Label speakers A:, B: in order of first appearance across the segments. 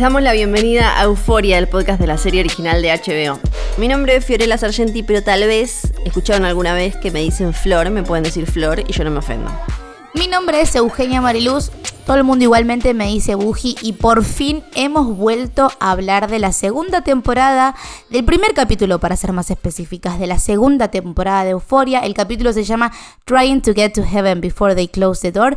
A: Les damos la bienvenida a Euforia, el podcast de la serie original de HBO. Mi nombre es Fiorella Sargenti, pero tal vez escucharon alguna vez que me dicen Flor, me pueden decir Flor y yo no me ofendo.
B: Mi nombre es Eugenia Mariluz, todo el mundo igualmente me dice Buji y por fin hemos vuelto a hablar de la segunda temporada, del primer capítulo para ser más específicas, de la segunda temporada de Euforia. El capítulo se llama Trying to Get to Heaven Before They Close the Door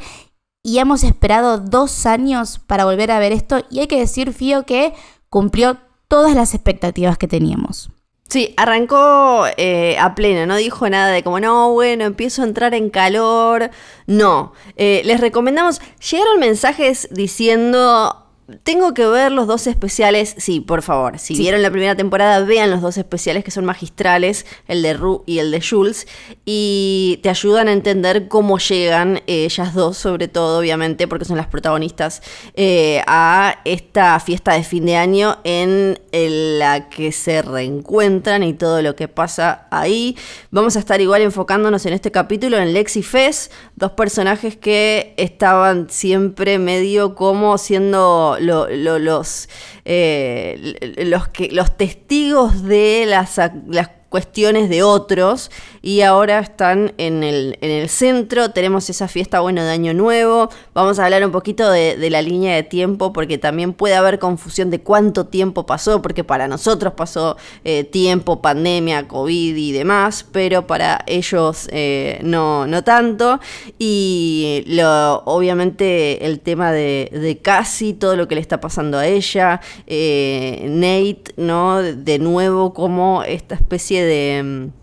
B: y hemos esperado dos años para volver a ver esto y hay que decir, Fío, que cumplió todas las expectativas que teníamos.
A: Sí, arrancó eh, a pleno, no dijo nada de como, no, bueno, empiezo a entrar en calor. No, eh, les recomendamos, llegaron mensajes diciendo, tengo que ver los dos especiales, sí, por favor. Si vieron la primera temporada, vean los dos especiales que son magistrales, el de Ru y el de Jules, y te ayudan a entender cómo llegan eh, ellas dos, sobre todo, obviamente, porque son las protagonistas, eh, a esta fiesta de fin de año en, la que se reencuentran y todo lo que pasa ahí. Vamos a estar igual enfocándonos en este capítulo en Lexi Fez, dos personajes que estaban siempre medio como siendo los, eh, los, que, los testigos de las, las cuestiones de otros y ahora están en el, centro. Tenemos esa fiesta, bueno, de Año Nuevo. Vamos a hablar un poquito de, la línea de tiempo porque también puede haber confusión de cuánto tiempo pasó, porque para nosotros pasó eh, tiempo, pandemia, COVID y demás, pero para ellos eh, no, no tanto. Y lo, obviamente el tema de, casi todo lo que le está pasando a ella, eh, Nate, ¿no? De nuevo como esta especie de mm,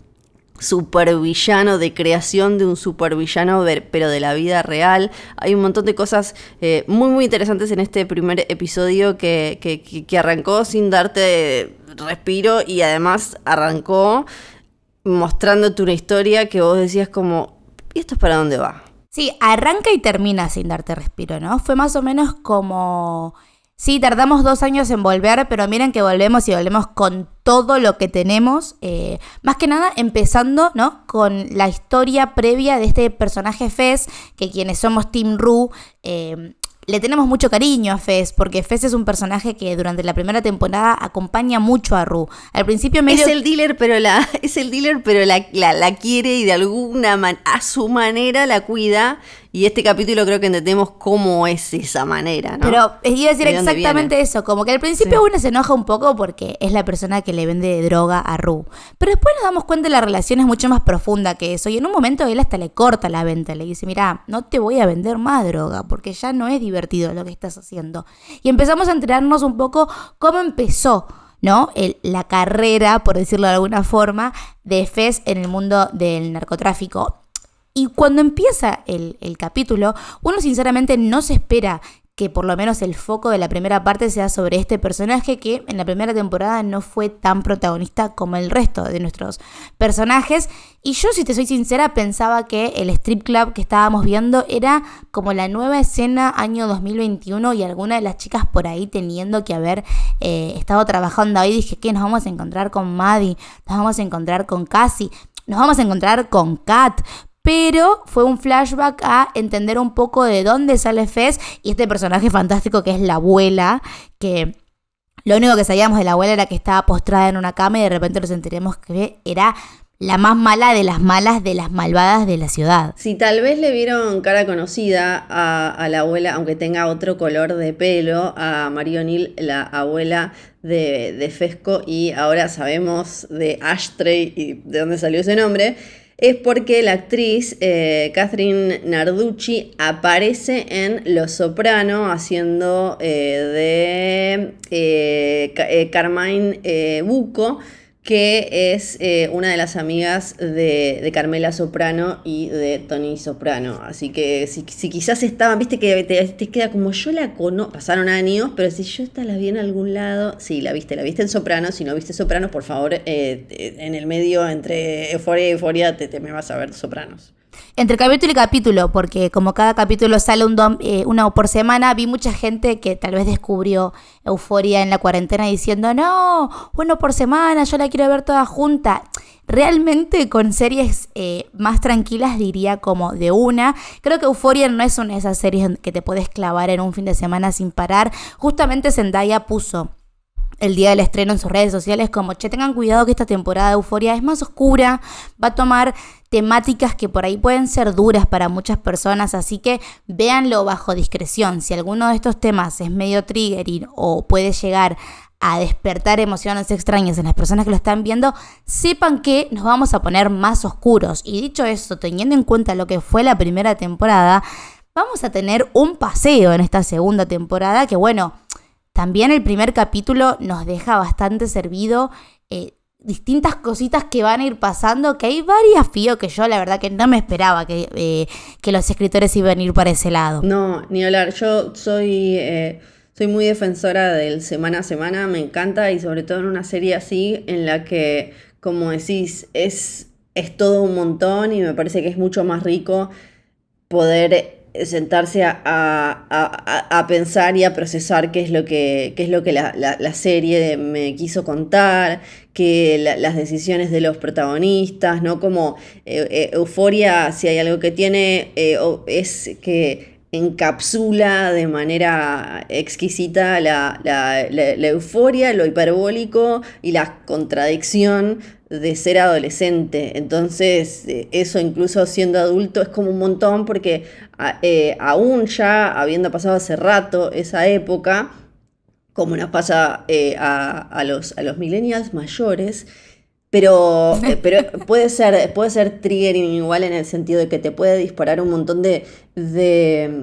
A: supervillano, de creación de un supervillano, pero de la vida real. Hay un montón de cosas eh, muy, muy interesantes en este primer episodio que, que, que arrancó sin darte respiro y además arrancó mostrándote una historia que vos decías como, ¿y esto es para dónde va?
B: Sí, arranca y termina sin darte respiro, ¿no? Fue más o menos como Sí, tardamos dos años en volver, pero miren que volvemos y volvemos con todo lo que tenemos. Eh, más que nada, empezando ¿no? con la historia previa de este personaje Fez, que quienes somos Team Ru, eh, le tenemos mucho cariño a Fez, porque Fez es un personaje que durante la primera temporada acompaña mucho a Ru. Al principio medio... Es el dealer, pero la, es el dealer, pero la, la,
A: quiere y de alguna manera, a su manera la cuida y este capítulo creo que entendemos cómo es esa manera, ¿no? Pero iba a decir exactamente
B: eso, como que al principio uno se enoja un poco porque es la persona que le vende droga a Ru. Pero después nos damos cuenta de la relación es mucho más profunda que eso. Y en un momento él hasta le corta la venta, le dice, mira, no te voy a vender más droga porque ya no es divertido lo que estás haciendo. Y empezamos a enterarnos un poco cómo empezó ¿no? la carrera, por decirlo de alguna forma, de Fes en el mundo del narcotráfico. Y cuando empieza el, capítulo, uno sinceramente no se espera que por lo menos el foco de la primera parte sea sobre este personaje que en la primera temporada no fue tan protagonista como el resto de nuestros personajes. Y yo, si te soy sincera, pensaba que el strip club que estábamos viendo era como la nueva escena año 2021 y alguna de las chicas por ahí teniendo que haber eh, estado trabajando ahí. Dije, ¿qué? Nos vamos a encontrar con Maddie, nos vamos a encontrar con Cassie, nos vamos a encontrar con Kat, pero fue un flashback a entender un poco de dónde sale Fez y este personaje fantástico que es la abuela, que lo único que sabíamos de la abuela era que estaba postrada en una cama y de repente nos enteramos que era la más mala de las malas de las malvadas de la ciudad.
A: Si tal vez le vieron cara conocida a, la abuela, aunque tenga otro color de pelo, a Marionil, la abuela de Fesco, y ahora sabemos de Ashtray y de dónde salió ese nombre es porque la actriz eh, Catherine Narducci aparece en Los Soprano haciendo eh, de eh, Carmine Buco que es eh, una de las amigas de, Carmela Soprano y de Tony Soprano. Así que si, quizás estaban, viste que te, queda como yo la conozco, pasaron años, pero si yo esta la vi en algún lado, si la viste, la viste en Soprano, si no viste Soprano, por favor, eh, en el medio entre euforia y euforia te me vas a ver Sopranos.
B: Entre capítulo y capítulo, porque como cada capítulo sale un eh, por semana, vi mucha gente que tal vez descubrió euforia en la cuarentena diciendo, no, bueno por semana, yo la quiero ver toda junta. Realmente con series eh, más tranquilas diría como de una. Creo que euforia no es una de esas series que te puedes clavar en un fin de semana sin parar. Justamente Zendaya puso el día del estreno en sus redes sociales como, che, tengan cuidado que esta temporada de Euforia es más oscura, va a tomar temáticas que por ahí pueden ser duras para muchas personas, así que véanlo bajo discreción. Si alguno de estos temas es medio triggering o puede llegar a despertar emociones extrañas en las personas que lo están viendo, sepan que nos vamos a poner más oscuros. Y dicho eso, teniendo en cuenta lo que fue la primera temporada, vamos a tener un paseo en esta segunda temporada que bueno, también el primer capítulo nos deja bastante servido. Eh, distintas cositas que van a ir pasando, que hay varias fío que yo la verdad que no me esperaba que, eh, que los escritores iban a ir para ese lado. No,
A: ni hablar, yo soy, eh, soy muy defensora del semana a semana, me encanta y sobre todo en una serie así en la que, como decís, es, es todo un montón y me parece que es mucho más rico poder sentarse a, pensar y a procesar qué es lo que, es lo que la, serie me quiso contar, que las decisiones de los protagonistas, ¿no? Como eh, eh, euforia, si hay algo que tiene, eh, es que encapsula de manera exquisita la, euforia, lo hiperbólico y la contradicción de ser adolescente. Entonces, eso incluso siendo adulto es como un montón porque eh, aún ya habiendo pasado hace rato esa época, como nos pasa eh, a, los, a los millennials mayores, pero, eh, pero puede ser, puede ser triggering igual en el sentido de que te puede disparar un montón de,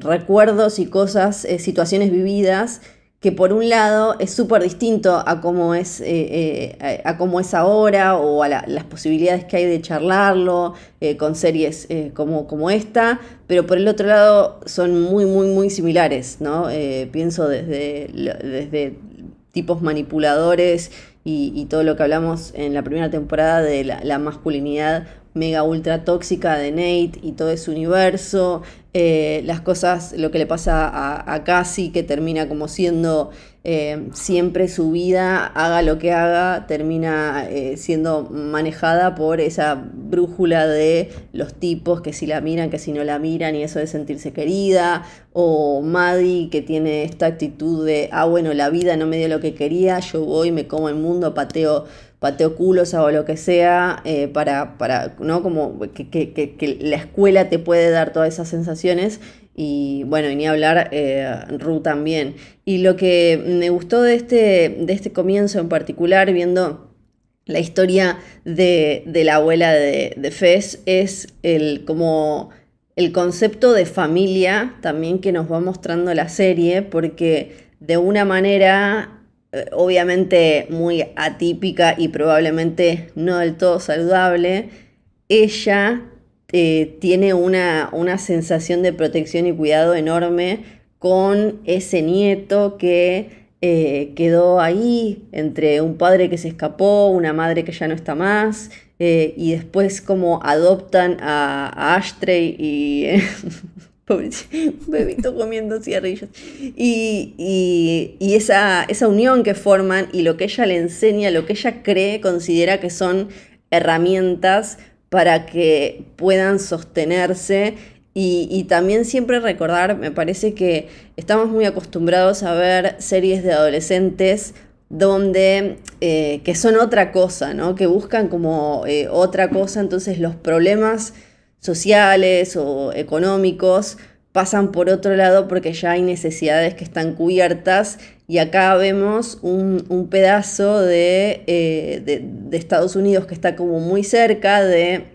A: recuerdos y cosas, eh, situaciones vividas, que por un lado es súper distinto a cómo es, eh, a cómo es ahora o a las posibilidades que hay de charlarlo con series como, como esta, pero por el otro lado son muy, muy, muy similares, ¿no? pienso desde, desde tipos manipuladores y, todo lo que hablamos en la primera temporada de la, la masculinidad mega ultra tóxica de Nate y todo ese universo, eh, las cosas, lo que le pasa a, Cassie, que termina como siendo eh, siempre su vida, haga lo que haga, termina eh, siendo manejada por esa brújula de los tipos que si la miran, que si no la miran y eso de sentirse querida, o Maddie que tiene esta actitud de, ah bueno, la vida no me dio lo que quería, yo voy, me como el mundo, pateo pateo culos o lo que sea, eh, para, ¿no? Como que, que, la escuela te puede dar todas esas sensaciones. Y bueno, y ni hablar, eh, Ru también. Y lo que me gustó de este, de este comienzo en particular, viendo la historia de, la abuela de, de Fez es el, como el concepto de familia también que nos va mostrando la serie, porque de una manera eh, obviamente muy atípica y probablemente no del todo saludable, ella eh, tiene una, una sensación de protección y cuidado enorme con ese nieto que eh, quedó ahí entre un padre que se escapó, una madre que ya no está más, y después como adoptan a, Ashtray y, un bebito comiendo cigarrillos. Y, y, esa, esa unión que forman y lo que ella le enseña, lo que ella cree, considera que son herramientas para que puedan sostenerse y, también siempre recordar, me parece que estamos muy acostumbrados a ver series de adolescentes donde eh, que son otra cosa, Que buscan como eh, otra cosa, entonces los problemas sociales o económicos pasan por otro lado porque ya hay necesidades que están cubiertas y acá vemos un, pedazo eh, de, Estados Unidos que está como muy cerca eh,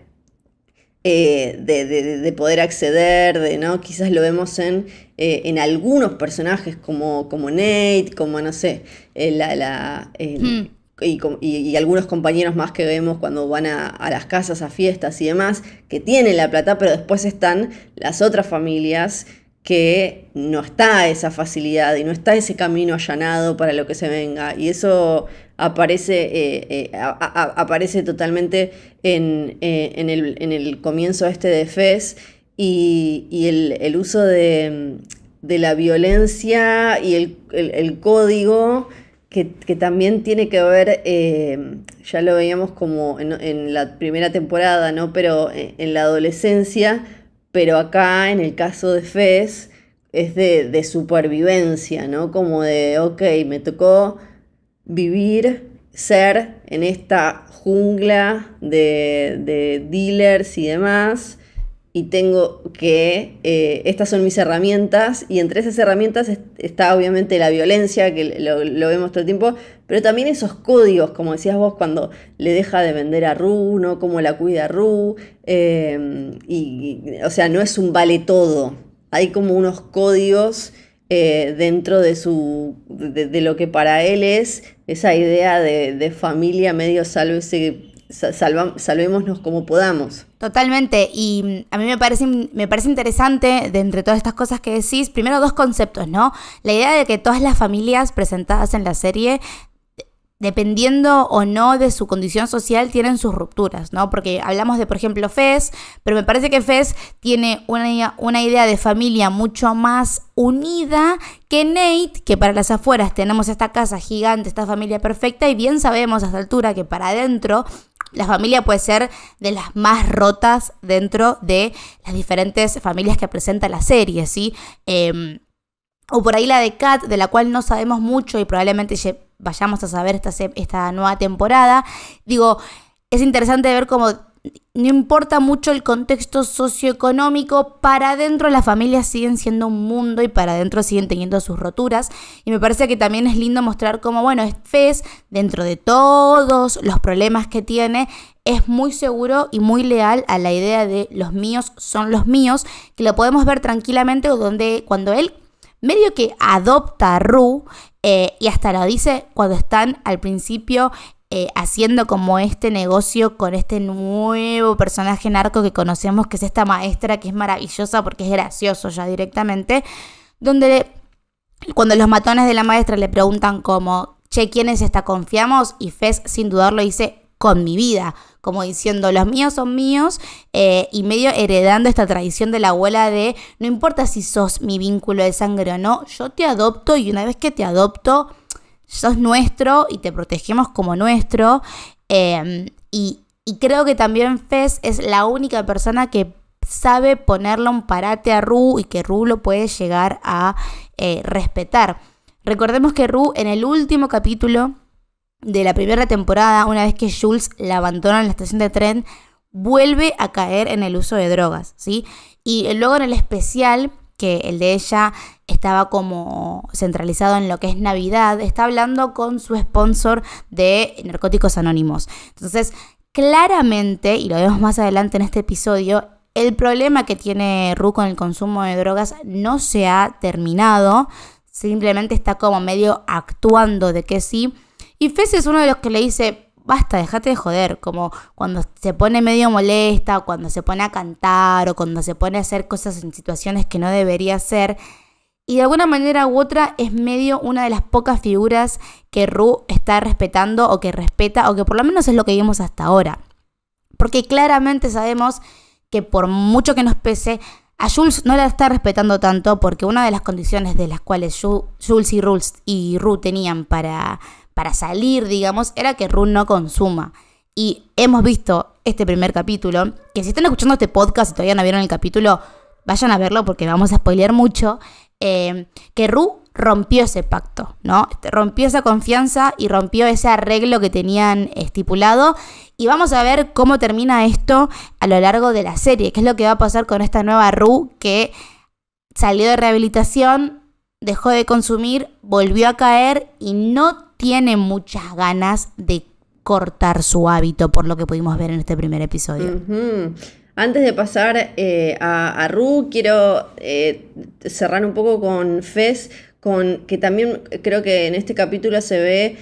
A: de, de, poder acceder, de, ¿no? quizás lo vemos en, eh, en algunos personajes como, como Nate, como no sé, la, hmm y, algunos compañeros más que vemos cuando van a, las casas, a fiestas y demás, que tienen la plata, pero después están las otras familias que no está esa facilidad y no está ese camino allanado para lo que se venga. Y eso aparece, eh, eh, aparece totalmente eh, en, el, comienzo este de FES y, y el, uso de, de, la violencia y el, el código que, también tiene que ver, eh, ya lo veíamos como en, la primera temporada, ¿no? Pero eh, en, la adolescencia, pero acá en el caso de Fez es de, supervivencia, ¿no? Como de, ok, me tocó vivir, ser en esta jungla de dealers y demás y tengo que, eh, estas son mis herramientas, y entre esas herramientas está obviamente la violencia, que lo, vemos todo el tiempo, pero también esos códigos, como decías vos, cuando le deja de vender a Ru, ¿no? Cómo la cuida Ru, eh, y, o sea, no es un vale todo, hay como unos códigos eh, dentro de, su, de, lo que para él es esa idea de, familia medio salve salva, salvémonos como podamos.
B: Totalmente, y mm, a mí me parece, me parece interesante, de entre todas estas cosas que decís, primero dos conceptos, ¿no? La idea de que todas las familias presentadas en la serie dependiendo o no de su condición social, tienen sus rupturas, ¿no? Porque hablamos de, por ejemplo, Fez, pero me parece que Fez tiene una, una idea de familia mucho más unida que Nate, que para las afueras tenemos esta casa gigante, esta familia perfecta, y bien sabemos a esta altura que para adentro la familia puede ser de las más rotas dentro de las diferentes familias que presenta la serie, ¿sí? Em, o por ahí la de Kat, de la cual no sabemos mucho y probablemente vayamos a saber esta, esta nueva temporada. Digo, es interesante ver cómo no importa mucho el contexto socioeconómico, para adentro las familias siguen siendo un mundo y para adentro siguen teniendo sus roturas. Y me parece que también es lindo mostrar cómo, bueno, Fez, dentro de todos los problemas que tiene, es muy seguro y muy leal a la idea de los míos son los míos, que lo podemos ver tranquilamente donde, cuando él medio que adopta a Ru eh, y hasta lo dice cuando están al principio eh, haciendo como este negocio con este nuevo personaje narco que conocemos, que es esta maestra, que es maravillosa porque es gracioso ya directamente, donde cuando los matones de la maestra le preguntan como, che, ¿quién es esta? ¿Confiamos? Y Fez sin dudarlo dice, con mi vida, como diciendo, los míos son míos, eh, y medio heredando esta tradición de la abuela de, no importa si sos mi vínculo de sangre o no, yo te adopto y una vez que te adopto, sos nuestro y te protegemos como nuestro. Em, y, creo que también Fez es la única persona que sabe ponerle un parate a Ru y que Ru lo puede llegar a eh, respetar. Recordemos que Ru en el último capítulo de la primera temporada, una vez que Jules la abandona en la estación de tren, vuelve a caer en el uso de drogas, ¿sí? Y luego en el especial que el de ella estaba como centralizado en lo que es Navidad, está hablando con su sponsor de Narcóticos Anónimos. Entonces, claramente, y lo vemos más adelante en este episodio, el problema que tiene Ru con el consumo de drogas no se ha terminado, simplemente está como medio actuando de que sí. Y Fez es uno de los que le dice, basta, dejate de joder, como cuando se pone medio molesta, o cuando se pone a cantar o cuando se pone a hacer cosas en situaciones que no debería hacer. Y de alguna manera u otra es medio una de las pocas figuras que Ru está respetando o que respeta o que por lo menos es lo que vimos hasta ahora. Porque claramente sabemos que por mucho que nos pese, a Jules no la está respetando tanto porque una de las condiciones de las cuales Jules y, y Ru tenían para para salir, digamos, era que Rue no consuma. Y hemos visto este primer capítulo, que si están escuchando este podcast y todavía no vieron el capítulo, vayan a verlo porque vamos a spoilear mucho, eh, que Ru rompió ese pacto, ¿no? Este, rompió esa confianza y rompió ese arreglo que tenían estipulado. Y vamos a ver cómo termina esto a lo largo de la serie, qué es lo que va a pasar con esta nueva Ru que salió de rehabilitación, dejó de consumir, volvió a caer y no tiene muchas ganas de cortar su hábito, por lo que pudimos ver en este primer episodio.
A: Antes de pasar eh, a, Ru, quiero eh, cerrar un poco con Fez, con que también creo que en este capítulo se ve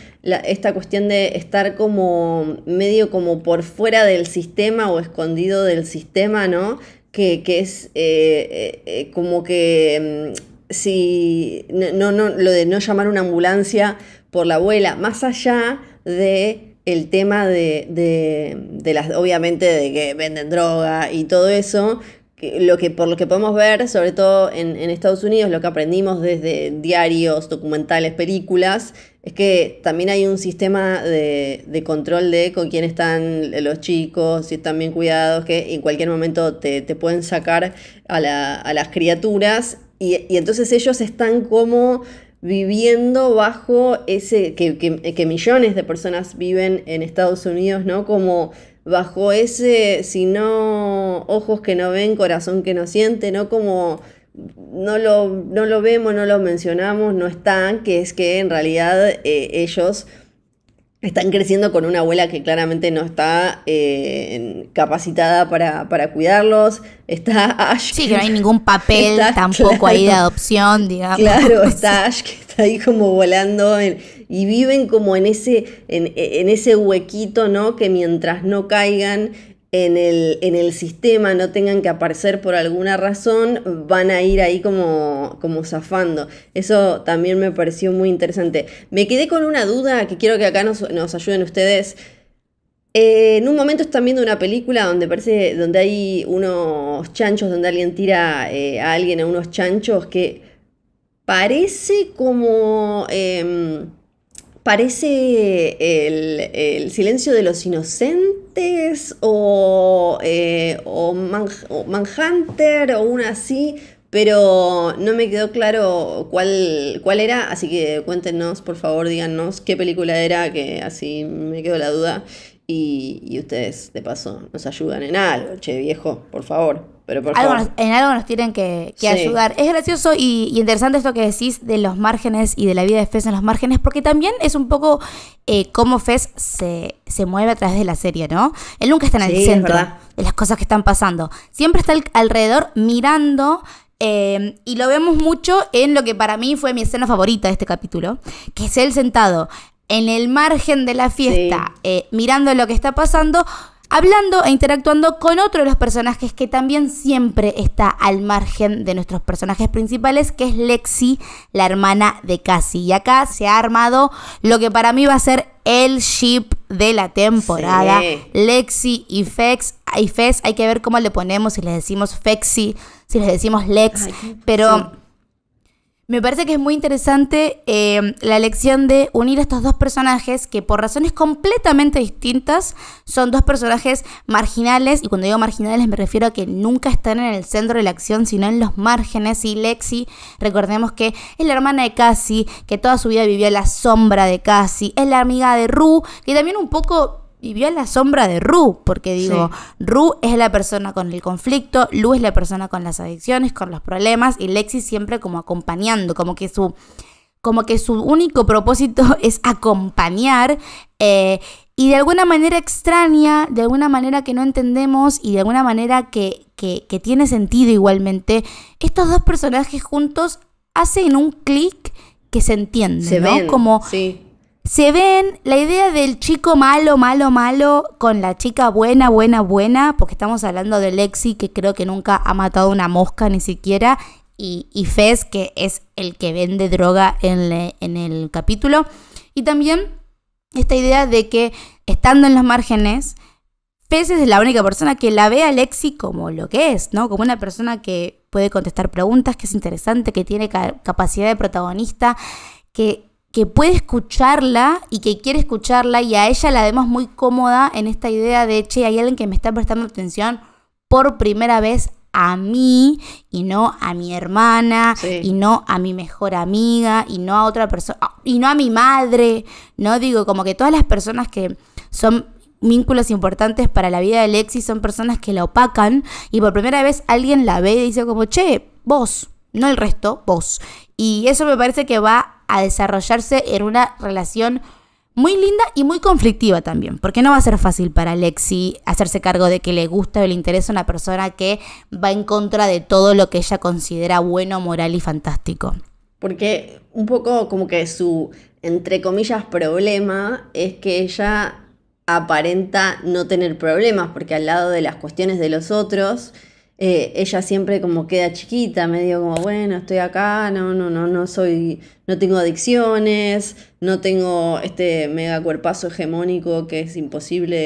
A: esta cuestión de estar como medio como por fuera del sistema o escondido del sistema, ¿no? Que, es eh, como que mm, si no, no, lo de no llamar una ambulancia por la abuela, más allá de el tema de, de, las, obviamente, de que venden droga y todo eso. lo que, por lo que podemos ver, sobre todo en, Estados Unidos, lo que aprendimos desde diarios, documentales, películas, es que también hay un sistema de, control de con quién están los chicos, si están bien cuidados, que en cualquier momento te, pueden sacar a, las criaturas. Y, y entonces ellos están como viviendo bajo ese, que, millones de personas viven en Estados Unidos, ¿no? Como bajo ese, si no, ojos que no ven, corazón que no siente, ¿no? Como no lo, no lo vemos, no lo mencionamos, no están, que es que en realidad eh, ellos están creciendo con una abuela que claramente no está eh, capacitada para, cuidarlos. Está Ash. Sí, que no hay ningún papel tampoco ahí de
B: adopción, digamos. Claro, está Ash
A: que está ahí como volando y viven como en ese, en, en ese huequito, ¿no? Que mientras no caigan en el, en el sistema no tengan que aparecer por alguna razón, van a ir ahí como, como zafando. Eso también me pareció muy interesante. Me quedé con una duda que quiero que acá nos, ayuden ustedes. Eh, en un momento están viendo una película donde parece, donde hay unos chanchos, donde alguien tira eh, a alguien a unos chanchos que parece como... Em, parece el, silencio de los inocentes o, eh, o, Manhunter o una así, pero no me quedó claro cuál, cuál era, así que cuéntenos, por favor, díganos qué película era, que así me quedó la duda. Y, y ustedes, de paso, nos ayudan en algo, che viejo, por favor en
B: algo nos tienen que, ayudar. Es gracioso y, interesante esto que decís de los márgenes y de la vida de Fez en los márgenes, porque también es un poco eh, cómo Fez se, mueve a través de la serie, ¿no? Él nunca está en el centro de las cosas que están pasando. Siempre está alrededor mirando em, y lo vemos mucho en lo que para mí fue mi escena favorita de este capítulo, que es él sentado en el margen de la fiesta, eh, mirando lo que está pasando, hablando e interactuando con otro de los personajes que también siempre está al margen de nuestros personajes principales, que es Lexi, la hermana de Cassie. Y acá se ha armado lo que para mí va a ser el ship de la temporada. Lexi y Fex. Y hay que ver cómo le ponemos, si le decimos Fexi, si le decimos Lex, pero... Me parece que es muy interesante em, la elección de unir a estos dos personajes que por razones completamente distintas son dos personajes marginales y cuando digo marginales me refiero a que nunca están en el centro de la acción sino en los márgenes y Lexi recordemos que es la hermana de Cassie que toda su vida vivió a la sombra de Cassie es la amiga de Rue que también un poco y vio la sombra de Ru, porque digo, Ru es la persona con el conflicto, Lu es la persona con las adicciones, con los problemas, y Lexi siempre como acompañando, como que su, como que su único propósito es acompañar. Eh, y de alguna manera extraña, de alguna manera que no entendemos y de alguna manera que, que, que tiene sentido igualmente, estos dos personajes juntos hacen un clic que se entiende, se ¿no? como se ven la idea del chico malo, malo, malo con la chica buena, buena, buena, porque estamos hablando de Lexi que creo que nunca ha matado una mosca ni siquiera, y, y Fez que es el que vende droga en, en el capítulo. Y también esta idea de que estando en los márgenes, Fez es la única persona que la ve a Lexi como lo que es, ¿no? Como una persona que puede contestar preguntas, que es interesante, que tiene capacidad de protagonista, que que puede escucharla y que quiere escucharla y a ella la vemos muy cómoda en esta idea de, che, hay alguien que me está prestando atención por primera vez a mí y no a mi hermana y no a mi mejor amiga y no a otra persona ah, y no a mi madre, ¿no? Digo, como que todas las personas que son vínculos importantes para la vida de Lexi son personas que la opacan y por primera vez alguien la ve y dice como, che, vos, no el resto, vos. Y eso me parece que va a desarrollarse en una relación muy linda y muy conflictiva también, porque no va a ser fácil para Lexi hacerse cargo de que le gusta o le interesa una persona que va en contra de todo lo que ella considera bueno, moral y fantástico.
A: Porque un poco como que su, entre comillas, problema es que ella aparenta no tener problemas, porque al lado de las cuestiones de los otros, eh, ella siempre como queda chiquita, medio como, bueno, estoy acá, no, no, no, no soy, no tengo adicciones, no tengo este mega cuerpazo hegemónico que es imposible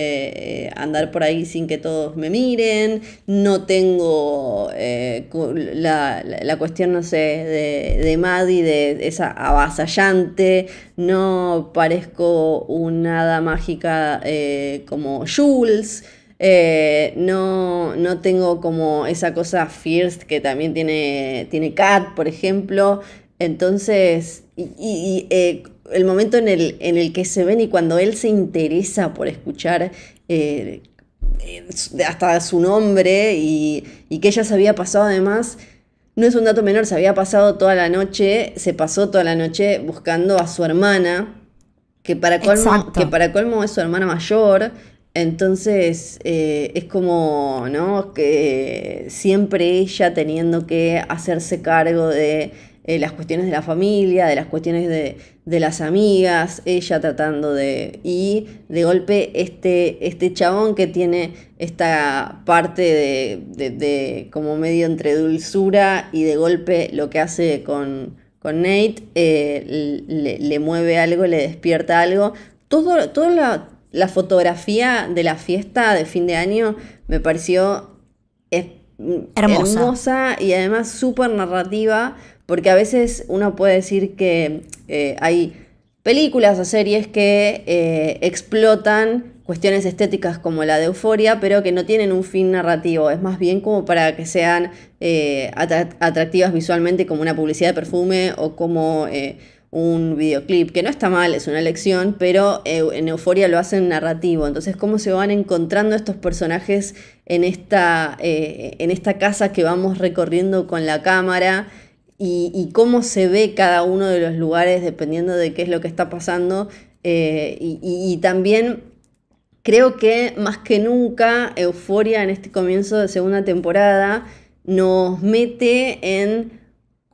A: eh, andar por ahí sin que todos me miren, no tengo eh, la, cuestión, no sé, de, de Maddie, de esa avasallante, no parezco una hada mágica como Jules. Eh, no, no, tengo como esa cosa first que también tiene, tiene Kat, por ejemplo. Entonces, y, eh, el momento en el, en el, que se ven y cuando él se interesa por escuchar eh, hasta su nombre y, que ella se había pasado además. No es un dato menor, se había pasado toda la noche, se pasó toda la noche buscando a su hermana, que para que para colmo es su hermana mayor, entonces eh, es como, Que siempre ella teniendo que hacerse cargo de eh, las cuestiones de la familia, de las cuestiones de, las amigas, ella tratando de... Y de golpe este, este chabón que tiene esta parte de, de, como medio entre dulzura y de golpe lo que hace con, con Nate eh, le, mueve algo, le despierta algo. Todo, todo la, la fotografía de la fiesta de fin de año me pareció hermosa. y además súper narrativa, porque a veces uno puede decir que eh, hay películas o series que eh, explotan cuestiones estéticas como la de Euforia, pero que no tienen un fin narrativo, es más bien como para que sean eh, atractivas visualmente como una publicidad de perfume o como un videoclip, que no está mal, es una lección, pero eh, en Euforia lo hacen narrativo. Entonces, cómo se van encontrando estos personajes en esta, eh, en esta casa que vamos recorriendo con la cámara y, cómo se ve cada uno de los lugares dependiendo de qué es lo que está pasando. Eh, y, y también creo que más que nunca Euforia en este comienzo de segunda temporada nos mete en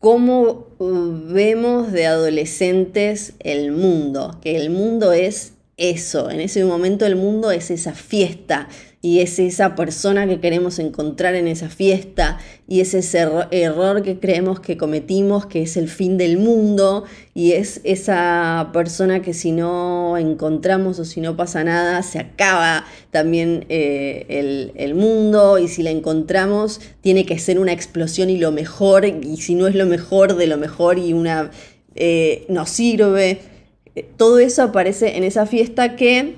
A: cómo uh, vemos de adolescentes el mundo, que el mundo es eso, en ese momento el mundo es esa fiesta, y es esa persona que queremos encontrar en esa fiesta y es ese error que creemos que cometimos, que es el fin del mundo y es esa persona que si no encontramos o si no pasa nada, se acaba también eh, el, mundo y si la encontramos tiene que ser una explosión y lo mejor y si no es lo mejor de lo mejor y una... Eh, no sirve. Eh, todo eso aparece en esa fiesta que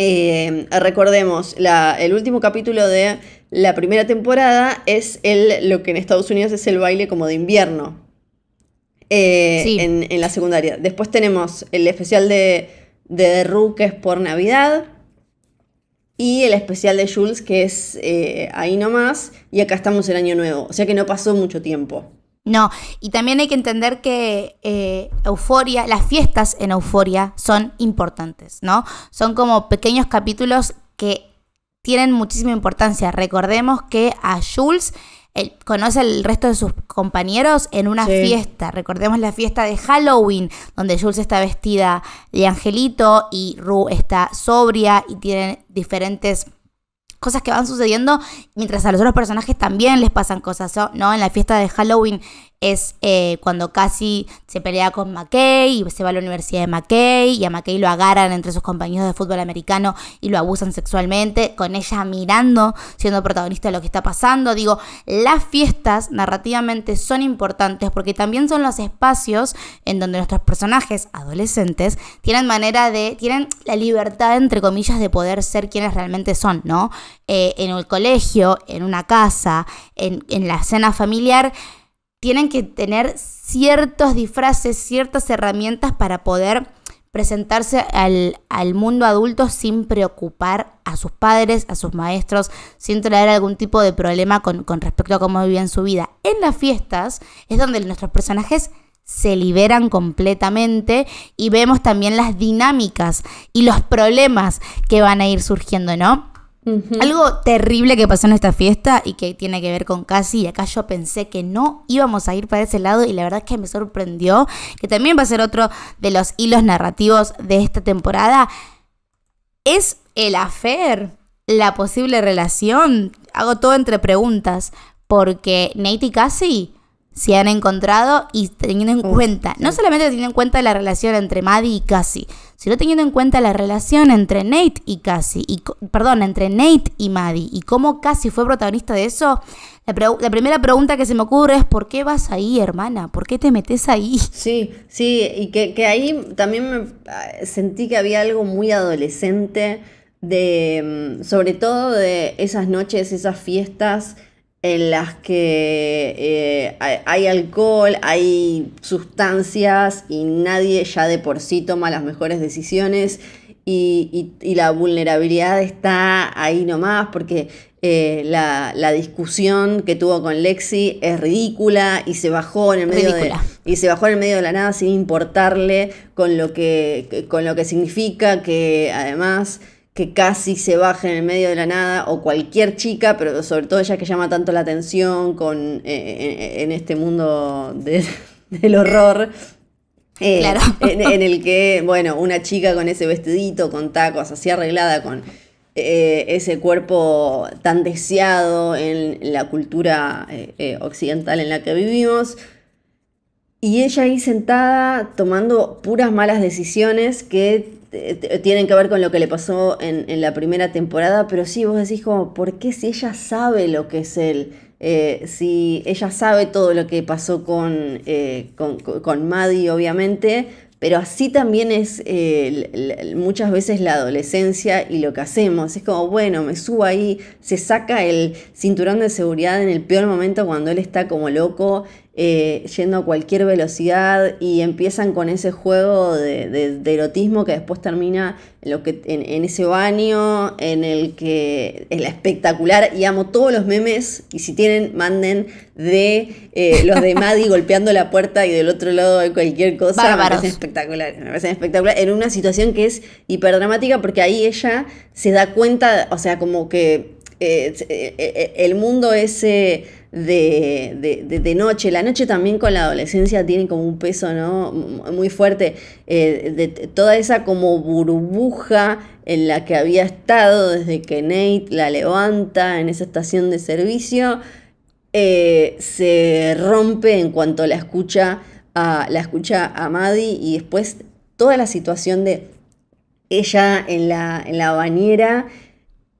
A: eh, recordemos, el último capítulo de la primera temporada es el, lo que en Estados Unidos es el baile como de invierno eh, en, la secundaria. Después tenemos el especial de, de Rue, es por Navidad, y el especial de Jules, que es eh, ahí nomás, y acá estamos el año nuevo. O sea que no pasó mucho tiempo.
B: No, y también hay que entender que eh, Euforia, las fiestas en Euforia son importantes, ¿no? Son como pequeños capítulos que tienen muchísima importancia. Recordemos que a Jules conoce al resto de sus compañeros en una fiesta. Recordemos la fiesta de Halloween, donde Jules está vestida de angelito y Rue está sobria y tienen diferentes cosas que van sucediendo mientras a los otros personajes también les pasan cosas, ¿no? En la fiesta de Halloween es eh, cuando casi se pelea con McKay y se va a la Universidad de McKay y a McKay lo agarran entre sus compañeros de fútbol americano y lo abusan sexualmente, con ella mirando, siendo protagonista de lo que está pasando. Digo, las fiestas narrativamente son importantes porque también son los espacios en donde nuestros personajes adolescentes tienen manera de, tienen la libertad, entre comillas, de poder ser quienes realmente son, ¿no? Eh, en el colegio, en una casa, en, en la cena familiar, tienen que tener ciertos disfraces, ciertas herramientas para poder presentarse al, mundo adulto sin preocupar a sus padres, a sus maestros, sin traer algún tipo de problema con, con respecto a cómo vivían su vida. En las fiestas es donde nuestros personajes se liberan completamente y vemos también las dinámicas y los problemas que van a ir surgiendo, ¿no? Algo terrible que pasó en esta fiesta y que tiene que ver con Cassie. y acá yo pensé que no íbamos a ir para ese lado y la verdad es que me sorprendió, que también va a ser otro de los hilos narrativos de esta temporada, es el afer, la posible relación. Hago todo entre preguntas, porque Nate y Cassie se han encontrado y teniendo en cuenta, no solamente teniendo en cuenta la relación entre Maddie y Cassie, sino teniendo en cuenta la relación entre Nate y Cassie, y, perdón, entre Nate y Maddie, y cómo Cassie fue protagonista de eso, la, primera pregunta que se me ocurre es, ¿por qué vas ahí, hermana? ¿Por qué te metes ahí? Sí, sí, y que, ahí también me ah, sentí que había algo muy
A: adolescente, de, mm, sobre todo de esas noches, esas fiestas en las que eh, hay, alcohol, hay sustancias y nadie ya de por sí toma las mejores decisiones y, la vulnerabilidad está ahí nomás porque eh, la, discusión que tuvo con Lexi es ridícula y se bajó en el medio de, y se bajó medio de la nada sin importarle con lo que, con lo que significa que además que casi se baja en el medio de la nada, o cualquier chica, pero sobre todo ella que llama tanto la atención con, eh, eh, en, este mundo del horror. Eh, en, el que, bueno, una chica con ese vestidito, con tacos, así arreglada, con ese cuerpo tan deseado en la cultura occidental en la que vivimos, y ella ahí sentada tomando puras malas decisiones que tienen que ver con lo que le pasó en, en, la primera temporada, pero sí, vos decís como, ¿por qué si ella sabe lo que es él? Eh, si ella sabe todo lo que pasó con, eh, con, Maddie, obviamente, pero así también es eh, muchas veces la adolescencia y lo que hacemos. Es como, bueno, me subo ahí, se saca el cinturón de seguridad en el peor momento cuando él está como loco eh, yendo a cualquier velocidad y empiezan con ese juego de, erotismo que después termina en, lo que, en, ese baño, en el que es espectacular y amo todos los memes y si tienen, manden de eh, los de Maddie golpeando la puerta y del otro lado de cualquier cosa. Me parece espectacular. me parece espectacular. en una situación que es hiperdramática porque ahí ella se da cuenta, o sea, como que eh, el mundo ese de, noche. La noche también con la adolescencia tiene como un peso ¿no? muy fuerte, eh, de toda esa como burbuja en la que había estado desde que Nate la levanta en esa estación de servicio, eh, se rompe en cuanto la escucha a, la escucha a Maddie y después toda la situación de ella en la, en la bañera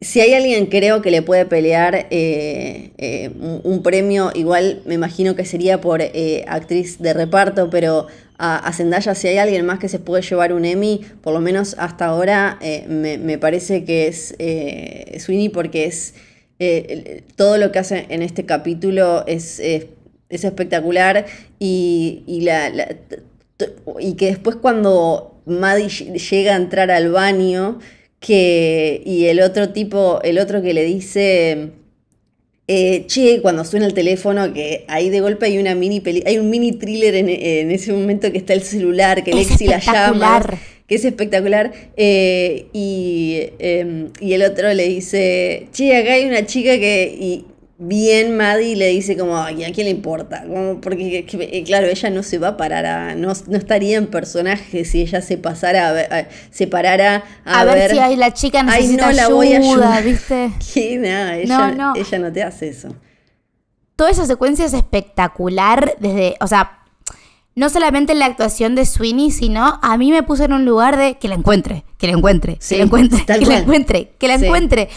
A: si hay alguien creo que le puede pelear eh, eh, un premio, igual me imagino que sería por eh, actriz de reparto, pero a, Zendaya, si hay alguien más que se puede llevar un Emmy, por lo menos hasta ahora me, parece que es Sweeney porque es todo lo que hace en este capítulo es, espectacular y, y, la, y que después cuando Maddie llega a entrar al baño, que, y el otro tipo, el otro que le dice, eh, che, cuando suena el teléfono, que ahí de golpe hay una mini hay un mini thriller en, ese momento que está el celular, que Lexi la llama, que es espectacular, eh, em, y, el otro le dice, che, acá hay una chica que bien Maddie le dice como, ¿a quién le importa? Como porque, eh, claro, ella no se va a parar a, no, estaría en personaje si ella se pasara, a, se parara a, a ver, si hay la chica necesita no, la ayuda, voy a
B: ¿viste? ¿Qué? nada, ella, no, te hace eso. Toda esa secuencia es espectacular desde, o sea, no solamente en la actuación de Sweeney, sino a mí me puso en un lugar de que la encuentre, que la encuentre, que la encuentre, que la encuentre, que eh, la encuentre.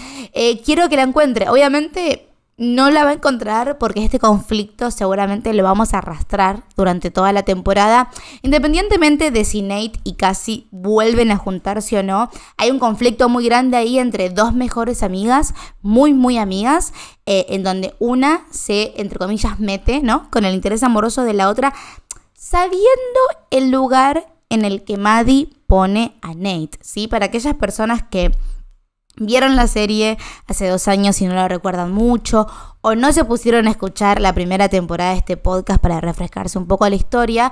B: quiero que la encuentre. Obviamente no la va a encontrar porque este conflicto seguramente lo vamos a arrastrar durante toda la temporada. Independientemente de si Nate y Cassie vuelven a juntarse o no, hay un conflicto muy grande ahí entre dos mejores amigas, muy, muy amigas, eh, en donde una se, entre comillas, mete, ¿no? Con el interés amoroso de la otra, sabiendo el lugar en el que Maddie pone a Nate, ¿sí? Para aquellas personas que vieron la serie hace dos años y no la recuerdan mucho, o no se pusieron a escuchar la primera temporada de este podcast para refrescarse un poco a la historia,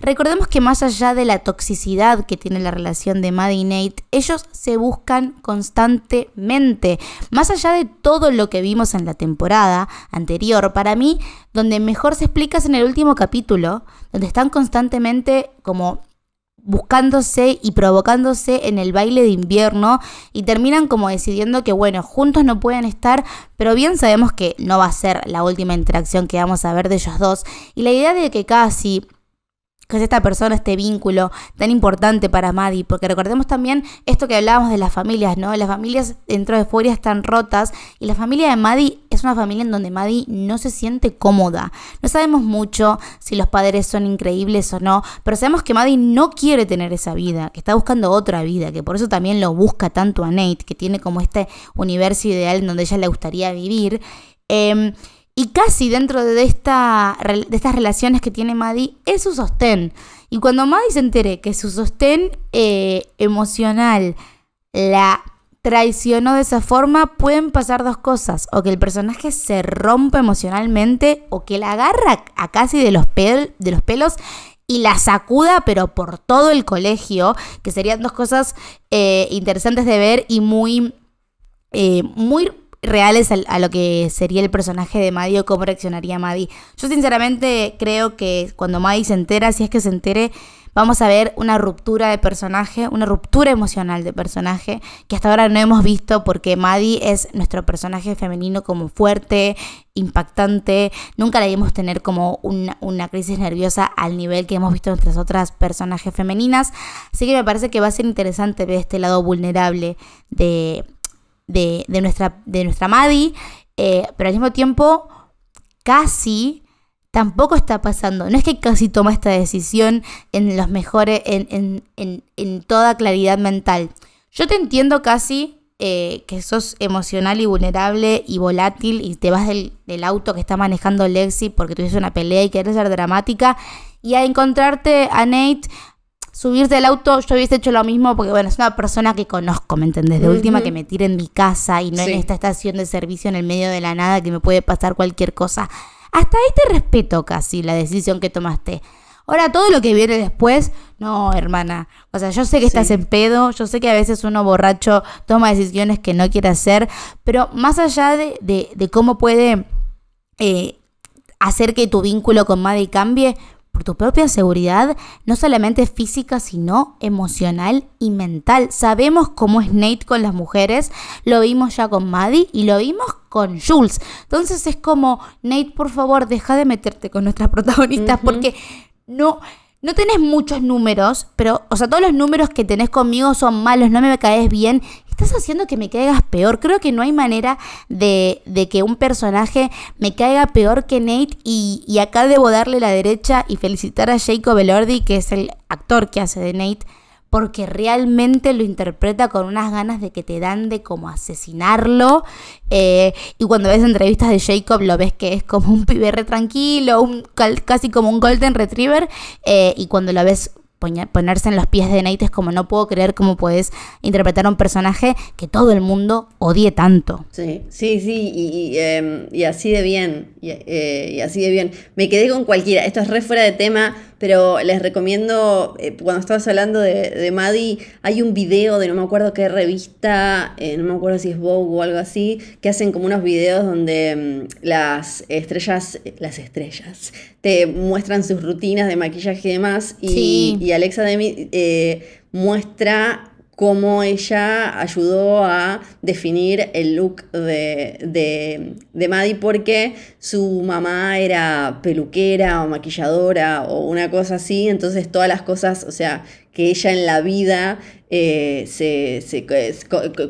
B: recordemos que más allá de la toxicidad que tiene la relación de Maddie y Nate, ellos se buscan constantemente. Más allá de todo lo que vimos en la temporada anterior, para mí, donde mejor se explica es en el último capítulo, donde están constantemente como buscándose y provocándose en el baile de invierno y terminan como decidiendo que bueno, juntos no pueden estar, pero bien sabemos que no va a ser la última interacción que vamos a ver de ellos dos y la idea de que casi que es esta persona, este vínculo tan importante para Maddie, porque recordemos también esto que hablábamos de las familias, ¿no? Las familias dentro de Furia están rotas y la familia de Maddie es una familia en donde Maddie no se siente cómoda. No sabemos mucho si los padres son increíbles o no, pero sabemos que Maddie no quiere tener esa vida, que está buscando otra vida, que por eso también lo busca tanto a Nate, que tiene como este universo ideal en donde ella le gustaría vivir. Em, y casi dentro de, esta, de estas relaciones que tiene Maddie es su sostén. Y cuando Maddie se entere que su sostén eh, emocional la traicionó de esa forma, pueden pasar dos cosas. O que el personaje se rompa emocionalmente o que la agarra a casi de los, pelos de los pelos y la sacuda, pero por todo el colegio, que serían dos cosas eh, interesantes de ver y muy, eh, muy reales a, lo que sería el personaje de Maddie o cómo reaccionaría Maddie. Yo sinceramente creo que cuando Maddie se entera, si es que se entere, vamos a ver una ruptura de personaje, una ruptura emocional de personaje que hasta ahora no hemos visto porque Maddie es nuestro personaje femenino como fuerte, impactante, nunca la vimos tener como una, crisis nerviosa al nivel que hemos visto en nuestras otras personajes femeninas, así que me parece que va a ser interesante ver este lado vulnerable de de, nuestra, de nuestra Maddie, eh, pero al mismo tiempo casi tampoco está pasando. No es que casi toma esta decisión en los mejores, en, toda claridad mental. Yo te entiendo casi eh, que sos emocional y vulnerable y volátil y te vas del, auto que está manejando Lexi porque tuviste una pelea y querés ser dramática y a encontrarte a Nate subirse del auto, yo hubiese hecho lo mismo porque, bueno, es una persona que conozco, ¿me entiendes? De última que me tire en mi casa y no en esta estación de servicio en el medio de la nada que me puede pasar cualquier cosa. Hasta ahí te este respeto casi la decisión que tomaste. Ahora, todo lo que viene después, no, hermana. O sea, yo sé que estás en pedo, yo sé que a veces uno borracho toma decisiones que no quiere hacer, pero más allá de, cómo puede eh, hacer que tu vínculo con Maddie cambie, por tu propia seguridad, no solamente física, sino emocional y mental. Sabemos cómo es Nate con las mujeres, lo vimos ya con Maddie y lo vimos con Jules. Entonces es como, Nate, por favor, deja de meterte con nuestras protagonistas porque no... No tenés muchos números, pero, o sea, todos los números que tenés conmigo son malos, no me caes bien estás haciendo que me caigas peor. Creo que no hay manera de, que un personaje me caiga peor que Nate. Y, acá debo darle la derecha y felicitar a Jacob Elordi, que es el actor que hace de Nate, porque realmente lo interpreta con unas ganas de que te dan de como asesinarlo. Eh, y cuando ves entrevistas de Jacob, lo ves que es como un pibe re tranquilo, un, casi como un golden retriever. Eh, y cuando lo ves ponerse en los pies de Nate es como no puedo creer cómo puedes interpretar a un personaje que todo el mundo odie tanto. Sí,
A: sí, sí, y, em, así de bien, eh, y, así de bien. Me quedé con cualquiera, esto es re fuera de tema, pero les recomiendo, eh, cuando estabas hablando de, de, Maddie, hay un video de no me acuerdo qué revista, eh, no me acuerdo si es Vogue o algo así, que hacen como unos videos donde em, las estrellas, las estrellas, te muestran sus rutinas de maquillaje y demás, y Alexa Demi eh, muestra cómo ella ayudó a definir el look de, de, Maddie porque su mamá era peluquera o maquilladora o una cosa así, entonces todas las cosas, o sea, que ella en la vida, eh, se,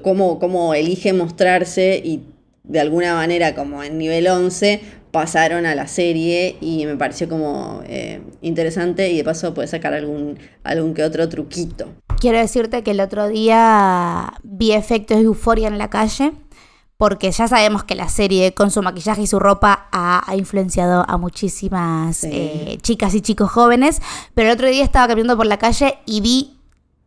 A: cómo elige mostrarse y de alguna manera como en nivel 11 pasaron a la serie y me pareció como eh, interesante y de paso puede sacar algún, algún que otro truquito.
B: Quiero decirte que el otro día vi efectos de euforia en la calle porque ya sabemos que la serie con su maquillaje y su ropa ha, influenciado a muchísimas eh, chicas y chicos jóvenes, pero el otro día estaba caminando por la calle y vi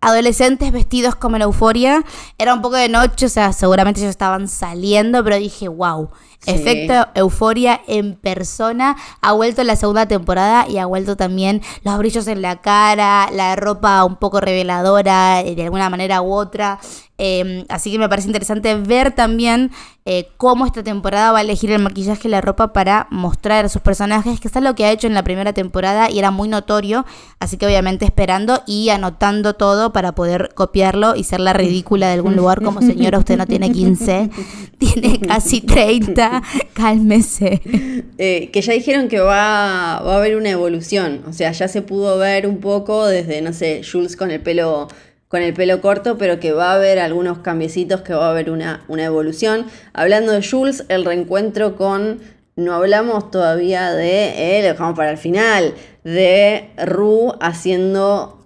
B: adolescentes vestidos como en euforia, era un poco de noche, o sea, seguramente ellos estaban saliendo, pero dije, wow, Efecto Euforia en persona ha vuelto la segunda temporada y ha vuelto también los brillos en la cara, la ropa un poco reveladora eh, de alguna manera u otra. Em, así que me parece interesante ver también eh, cómo esta temporada va a elegir el maquillaje y la ropa para mostrar a sus personajes, que es lo que ha hecho en la primera temporada y era muy notorio, así que obviamente esperando y anotando todo para poder copiarlo y ser la ridícula de algún lugar, como señora, usted no tiene 15, tiene casi 30. cálmese.
A: Eh, que ya dijeron que va, va a haber una evolución. O sea, ya se pudo ver un poco desde, no sé, Jules con el pelo con el pelo corto, pero que va a haber algunos cambiecitos, que va a haber una, una evolución. Hablando de Jules, el reencuentro con no hablamos todavía de, él, eh, lo dejamos para el final, de Ru haciendo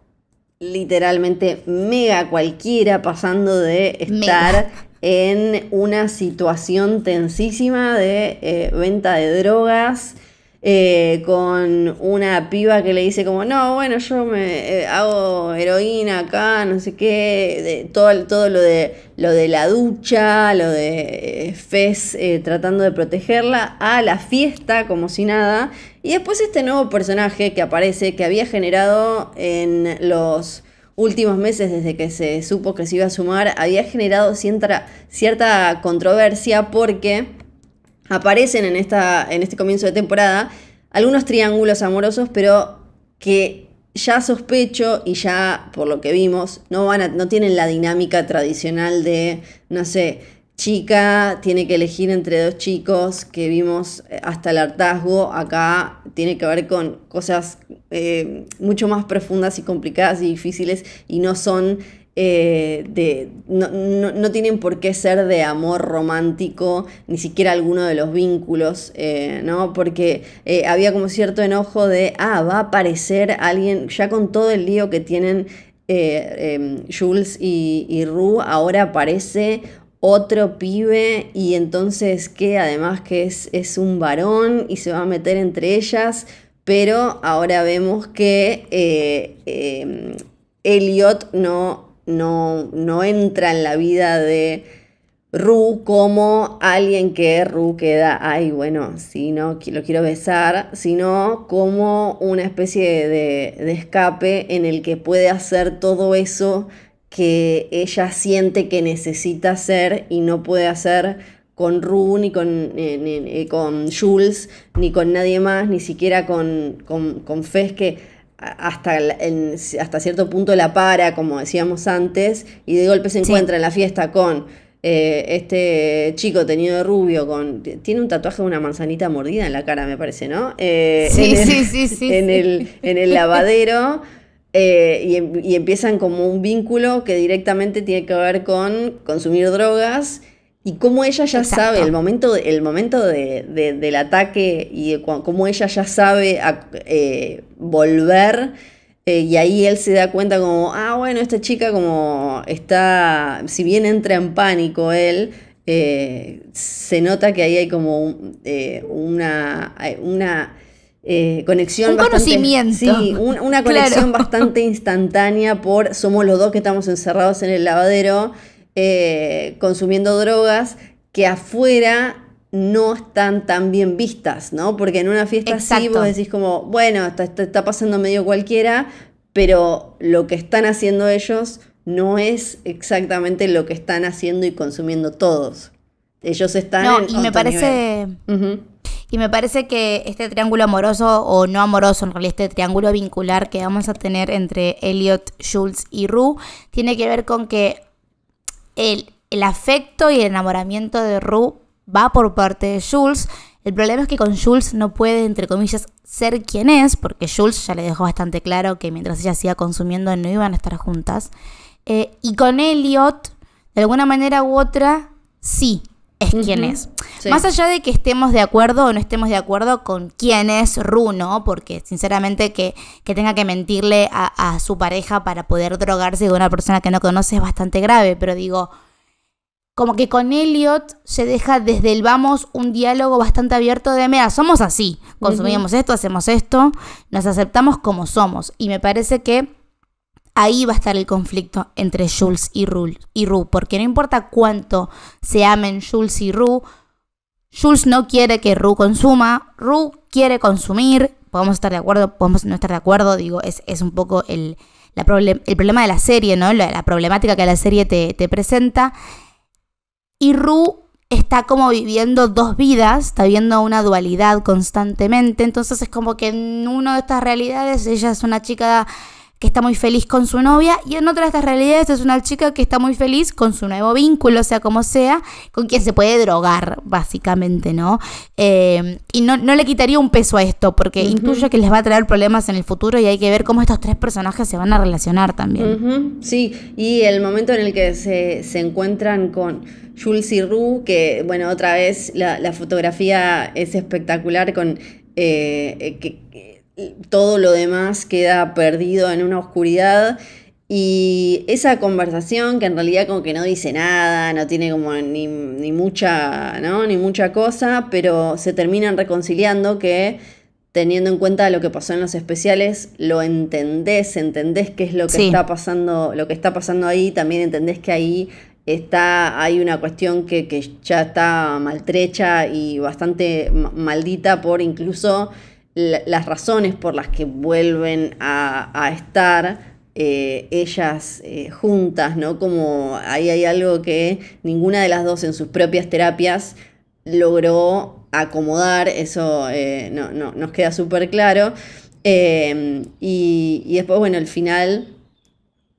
A: literalmente mega cualquiera, pasando de estar en una situación tensísima de eh, venta de drogas. Eh, con una piba que le dice como, no, bueno, yo me eh, hago heroína acá, no sé qué, de, todo, todo lo, de, lo de la ducha, lo de Fez tratando de protegerla, a la fiesta como si nada, y después este nuevo personaje que aparece, que había generado en los últimos meses, desde que se supo que se iba a sumar, había generado cierta, cierta controversia porque aparecen en, esta, en este comienzo de temporada algunos triángulos amorosos, pero que ya sospecho y ya por lo que vimos, no, van no tienen la dinámica tradicional de, no sé, chica tiene que elegir entre dos chicos que vimos eh, hasta el hartazgo. Acá tiene que ver con cosas eh, mucho más profundas y complicadas y difíciles y no son eh, de, no, tienen por qué ser de amor romántico, ni siquiera alguno de los vínculos, ¿no? Porque había como cierto enojo de, ah, va a aparecer alguien, ya con todo el lío que tienen Jules y, y Rue, ahora aparece otro pibe y entonces que además que es, un varón y se va a meter entre ellas, pero ahora vemos que eh, eh, Elliot no, entra en la vida de... Ru como alguien que Ru queda, ay, bueno, si no lo quiero besar, sino como una especie de, escape en el que puede hacer todo eso que ella siente que necesita hacer y no puede hacer con Ru, ni con, eh, eh, con Jules, ni con nadie más, ni siquiera con, con, con que hasta, hasta cierto punto la para, como decíamos antes, y de golpe se encuentra en la fiesta con eh, este chico tenido de rubio, con tiene un tatuaje de una manzanita mordida en la cara, me parece, ¿no? sí, sí, sí, sí, en el lavadero. Eh, em, y, empiezan como un vínculo que directamente tiene que ver con consumir drogas y cómo ella ya sabe, el momento, el momento del ataque y cómo ella ya sabe eh, volver. Eh, y ahí él se da cuenta como, ah, bueno, esta chica como está, si bien entra en pánico él, se nota que ahí hay como una, una eh, conexión. bastante, conocimiento. Sí, una conexión bastante instantánea por somos los dos que estamos encerrados en el lavadero eh, consumiendo drogas que afuera no están tan bien vistas, ¿no? Porque en una fiesta sí así vos decís como, bueno, está, pasando medio cualquiera, pero lo que están haciendo ellos no es exactamente lo que están haciendo y consumiendo todos. Ellos están. No, y me parece.
B: Y me parece que este triángulo amoroso o no amoroso, en realidad este triángulo vincular que vamos a tener entre Elliot, Jules y Rue, tiene que ver con que el, afecto y el enamoramiento de Rue va por parte de Jules. El problema es que con Jules no puede, entre comillas, ser quien es, porque Jules ya le dejó bastante claro que mientras ella siga consumiendo no iban a estar juntas. Eh, y con Elliot, de alguna manera u otra, sí, es quién es. Más allá de que estemos de acuerdo o no estemos de acuerdo con quién es Runo, porque sinceramente que, tenga que mentirle a, su pareja para poder drogarse con una persona que no conoce es bastante grave, pero digo, como que con Elliot se deja desde el vamos un diálogo bastante abierto de, mira, somos así, consumimos esto, hacemos esto, nos aceptamos como somos. Y me parece que ahí va a estar el conflicto entre Jules y, ru y Rue, porque no importa cuánto se amen Jules y Ru. Jules no quiere que ru consuma, ru quiere consumir, podemos estar de acuerdo, podemos no estar de acuerdo, digo, es, un poco el, la el, problema de la serie, ¿no? La, problemática que la serie te, te presenta. Y Ru está como viviendo dos vidas, está viviendo una dualidad constantemente, entonces es como que en una de estas realidades ella es una chica que está muy feliz con su novia y en otra de estas realidades es una chica que está muy feliz con su nuevo vínculo, sea como sea, con quien se puede drogar, básicamente, ¿no? Em, y no, le quitaría un peso a esto, porque intuyo que les va a traer problemas en el futuro y hay que ver cómo estos tres personajes se van a relacionar también.
A: Sí, y el momento en el que se, encuentran con... Jules y Rue, que bueno, otra vez la, fotografía es espectacular con eh, eh, que, todo lo demás queda perdido en una oscuridad. Y esa conversación que en realidad como que no dice nada, no tiene como ni, mucha, Ni mucha cosa, pero se terminan reconciliando que teniendo en cuenta lo que pasó en los especiales, lo entendés, entendés qué es lo que está pasando, lo que está pasando ahí, también entendés que ahí está, hay una cuestión que, que ya está maltrecha y bastante maldita por incluso las razones por las que vuelven a, estar eh, ellas eh, juntas, ¿no? Como ahí hay algo que ninguna de las dos en sus propias terapias logró acomodar, eso eh, no, nos queda súper claro. Em, y, después, bueno, el final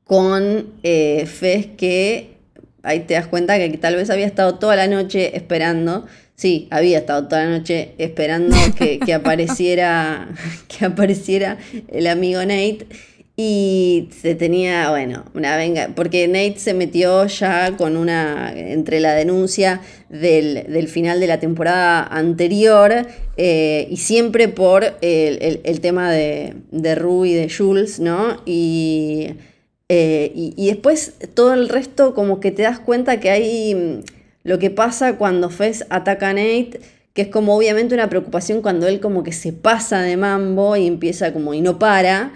A: con eh, Fez que ahí te das cuenta que tal vez había estado toda la noche esperando Sí, había estado toda la noche esperando que, apareciera, que apareciera el amigo Nate. Y se tenía, bueno, una venga, porque Nate se metió ya con una, entre la denuncia del, final de la temporada anterior eh, y siempre por el, tema de, de Ruby, de Jules, ¿no? Y, eh, y, y, después todo el resto como que te das cuenta que hay lo que pasa cuando Fez ataca a Nate, que es como obviamente una preocupación cuando él como que se pasa de mambo y empieza como y no para,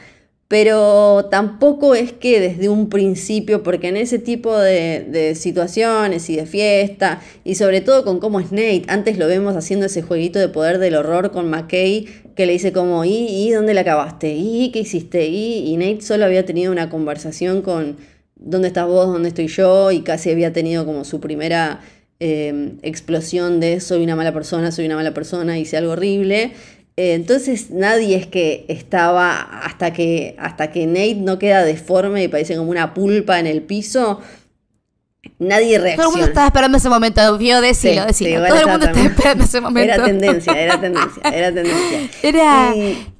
A: pero tampoco es que desde un principio, porque en ese tipo de, situaciones y de fiesta, y sobre todo con cómo es Nate, antes lo vemos haciendo ese jueguito de poder del horror con McKay, que le dice como, ¿y, dónde la acabaste? ¿Y qué hiciste? y Nate solo había tenido una conversación con, ¿dónde estás vos? ¿Dónde estoy yo? Y casi había tenido como su primera Em, explosión de soy una mala persona, soy una mala persona, hice algo horrible. Eh, entonces nadie es que estaba hasta que, hasta que Nate no queda deforme y parece como una pulpa en el piso. Nadie reacciona. Todo el mundo estaba
B: esperando ese momento, vio, decía, Todo el mundo estaba
A: esperando ese momento. Era tendencia, era tendencia, era tendencia.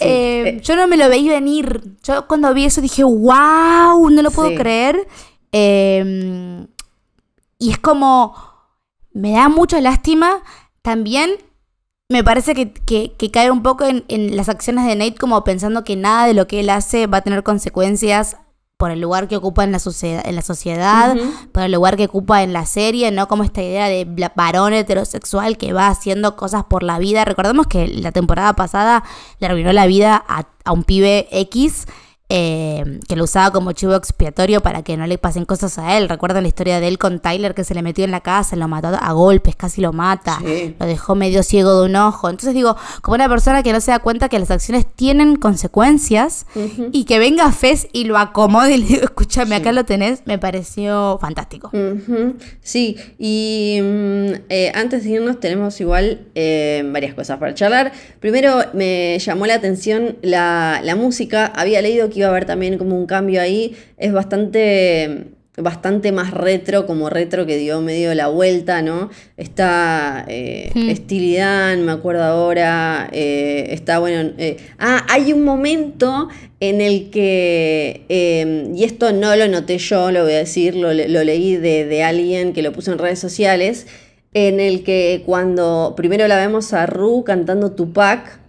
A: Eh,
B: eh, yo no me lo veía venir. Yo cuando vi eso dije, wow, no lo puedo creer. Eh, y es como, me da mucha lástima también me parece que, cae un poco en, las acciones de Nate como pensando que nada de lo que él hace va a tener consecuencias por el lugar que ocupa en la, en la sociedad, por el lugar que ocupa en la serie, ¿no? Como esta idea de varón heterosexual que va haciendo cosas por la vida. Recordemos que la temporada pasada le arruinó la vida a, a un pibe X Em, que lo usaba como chivo expiatorio para que no le pasen cosas a él. ¿Recuerdan la historia de él con Tyler que se le metió en la casa, lo mató a golpes, casi lo mata, lo dejó medio ciego de un ojo? Entonces digo, como una persona que no se da cuenta que las acciones tienen consecuencias y que venga Fes y lo acomode y le digo, escúchame, acá lo tenés, me pareció fantástico.
A: Sí, y mm, eh, antes de irnos tenemos igual eh, varias cosas para charlar. Primero me llamó la atención la, música, había leído que que iba a haber también como un cambio ahí. Es bastante bastante más retro, como retro que dio medio la vuelta, ¿no? Está eh, hmm. me acuerdo ahora, eh, está bueno... Eh, ah, hay un momento en el que, em, y esto no lo noté yo, lo voy a decir, lo, leí de, de, alguien que lo puso en redes sociales, en el que cuando primero la vemos a Ru cantando Tupac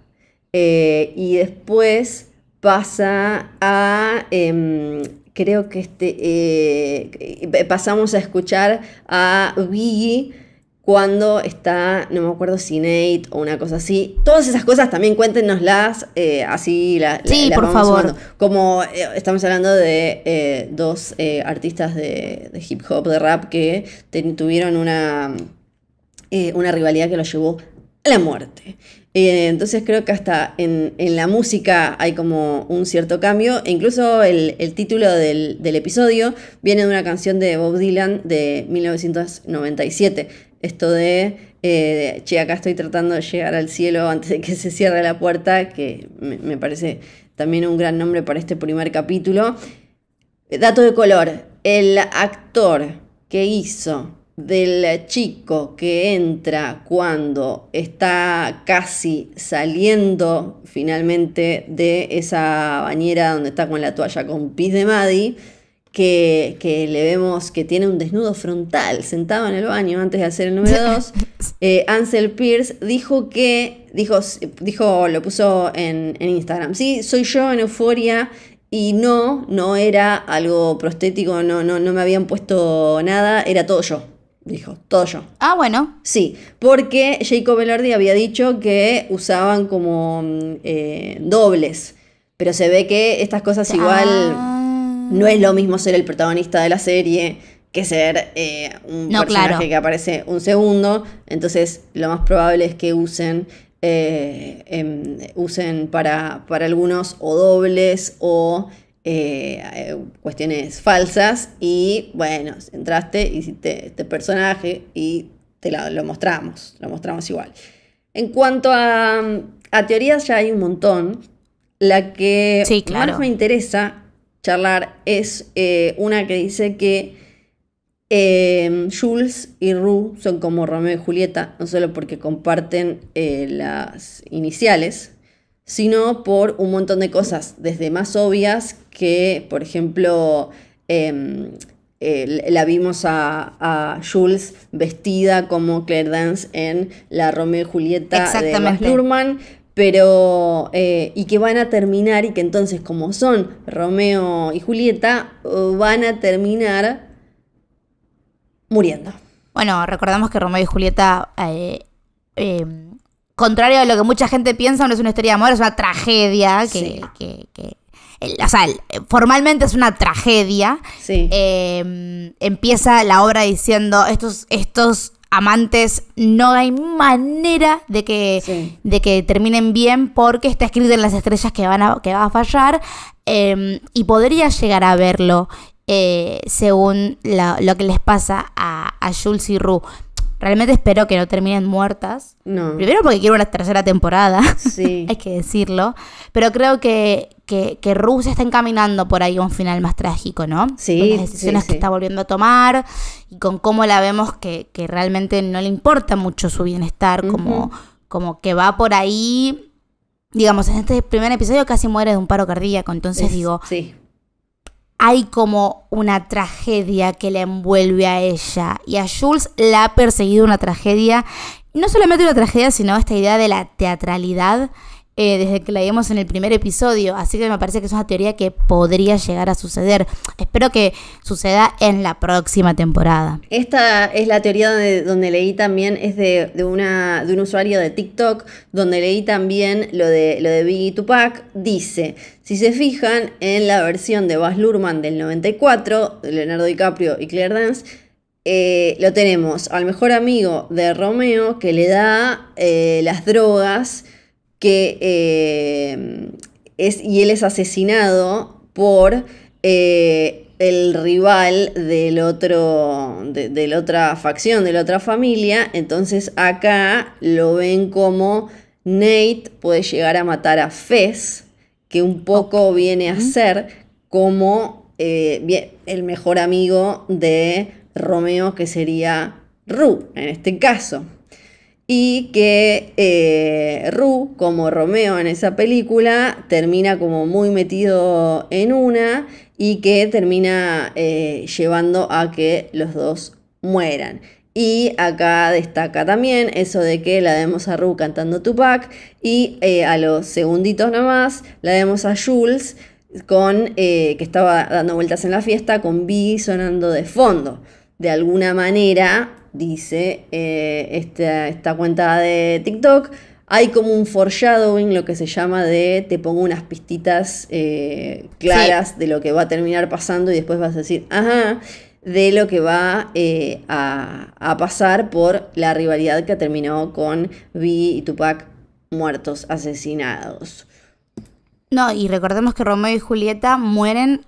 A: eh, y después pasa a, em, creo que este, eh, pasamos a escuchar a Biggie cuando está, no me acuerdo si Nate o una cosa así. Todas esas cosas también cuéntenoslas, eh, así la, por favor. Como eh, estamos hablando de dos artistas de, hip hop, de rap, que tuvieron una, una rivalidad que los llevó a la muerte. Eh, entonces creo que hasta en, la música hay como un cierto cambio. E incluso el, título del, episodio viene de una canción de Bob Dylan de 1997. Esto eh, de, che, acá estoy tratando de llegar al cielo antes de que se cierre la puerta, que me, me parece también un gran nombre para este primer capítulo. Dato de color, el actor que hizo del chico que entra cuando está casi saliendo finalmente de esa bañera donde está con la toalla con pis de Maddy que, le vemos que tiene un desnudo frontal sentado en el baño antes de hacer el número 2, eh, Ansel Pierce dijo que, dijo, dijo lo puso en, Instagram, sí, soy yo en euforia y no, no era algo prostético, no, no, no me habían puesto nada, era todo yo. Dijo, todo yo. Ah, bueno. Sí, porque Jacob Velardi había dicho que usaban como mm, eh, dobles, pero se ve que estas cosas ah. igual no es lo mismo ser el protagonista de la serie que ser eh, un personaje que aparece un segundo, entonces lo más probable es que usen eh, em, usen para, para algunos o dobles o eh, cuestiones falsas y bueno, entraste, hiciste este personaje y te lo, mostramos, lo mostramos igual. En cuanto a, a, teorías ya hay un montón. La que sí, más me interesa charlar es eh, una que dice que eh, Jules y Rue son como Romeo y Julieta, no solo porque comparten las iniciales, sino por un montón de cosas, desde más obvias que, por ejemplo, em, la vimos a, a, Jules vestida como Claire Dance en la Romeo y Julieta de Max pero eh, y que van a terminar y que entonces como son
B: Romeo y Julieta van a terminar muriendo. Bueno, recordamos que Romeo y Julieta eh, em, contrario a lo que mucha gente piensa, no es una historia de amor, es una tragedia que, o sea, eh, formalmente es una tragedia. Em, empieza la obra diciendo, estos, estos amantes no hay manera de que, de que terminen bien porque está escrito en las estrellas que, van a, que va a fallar em, y podría llegar a verlo. Eh, según lo que les pasa a, Jules y Rue. Realmente espero que no terminen muertas. Primero porque quiero una tercera temporada, sí. hay que decirlo. Pero creo que, que, que, Rusia está encaminando por ahí un final más trágico, ¿no? Sí. Con las decisiones que está volviendo a tomar y con cómo la vemos que, realmente no le importa mucho su bienestar, como, como que va por ahí digamos, en este primer episodio casi muere de un paro cardíaco, entonces digo, sí hay como una tragedia que la envuelve a ella. Y a Jules la ha perseguido una tragedia. No solamente una tragedia, sino esta idea de la teatralidad eh, desde que la vimos en el primer episodio, así que me parece que es una teoría que podría llegar a suceder. Espero que suceda en la próxima temporada.
A: Esta es la teoría donde, donde leí también, es de, una, de un usuario de TikTok, donde leí también lo de, lo de Biggie Tupac, dice... Si se fijan en la versión de Baz Luhrmann del 94, de Leonardo DiCaprio y Claire Dance, eh, lo tenemos al mejor amigo de Romeo que le da eh, las drogas que eh, es, y él es asesinado por eh, el rival del otro, de, la otra facción, de la otra familia. Entonces acá lo ven como Nate puede llegar a matar a Fez, que un poco viene a ser como eh, el mejor amigo de Romeo, que sería Ru, en este caso y que eh, Ru, como Romeo en esa película, termina como muy metido en una y que termina eh, llevando a que los dos mueran. Y acá destaca también eso de que la vemos a Ru cantando Tupac y eh, a los segunditos nomás la vemos a Jules con, que estaba dando vueltas en la fiesta con B sonando de fondo. De alguna manera dice eh, esta, cuenta de TikTok, hay como un foreshadowing, lo que se llama de te pongo unas pistitas eh, claras de lo que va a terminar pasando y después vas a decir, ajá, de lo que va eh, a, pasar por la rivalidad que terminó con V y Tupac muertos, asesinados.
B: No, y recordemos que Romeo y Julieta mueren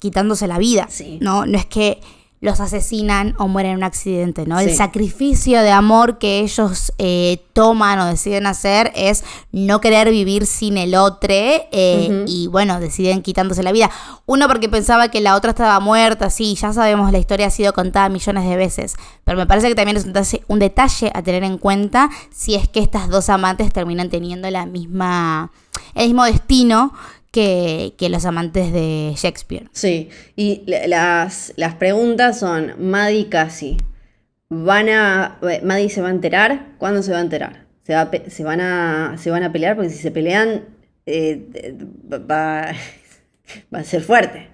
B: quitándose la vida, ¿no? No es que los asesinan o mueren en un accidente, ¿no? El sacrificio de amor que ellos eh, toman o deciden hacer es no querer vivir sin el otro eh, y bueno, deciden quitándose la vida. Uno porque pensaba que la otra estaba muerta, sí, ya sabemos, la historia ha sido contada millones de veces, pero me parece que también es un detalle, un detalle a tener en cuenta si es que estas dos amantes terminan teniendo la misma, el mismo destino que, los amantes de Shakespeare. Sí, y las, preguntas son, Maddie casi,
A: van a, Maddie se va a enterar, ¿cuándo se va a enterar? Se, va van, a, se van a pelear porque si se pelean eh, va, a ser fuerte,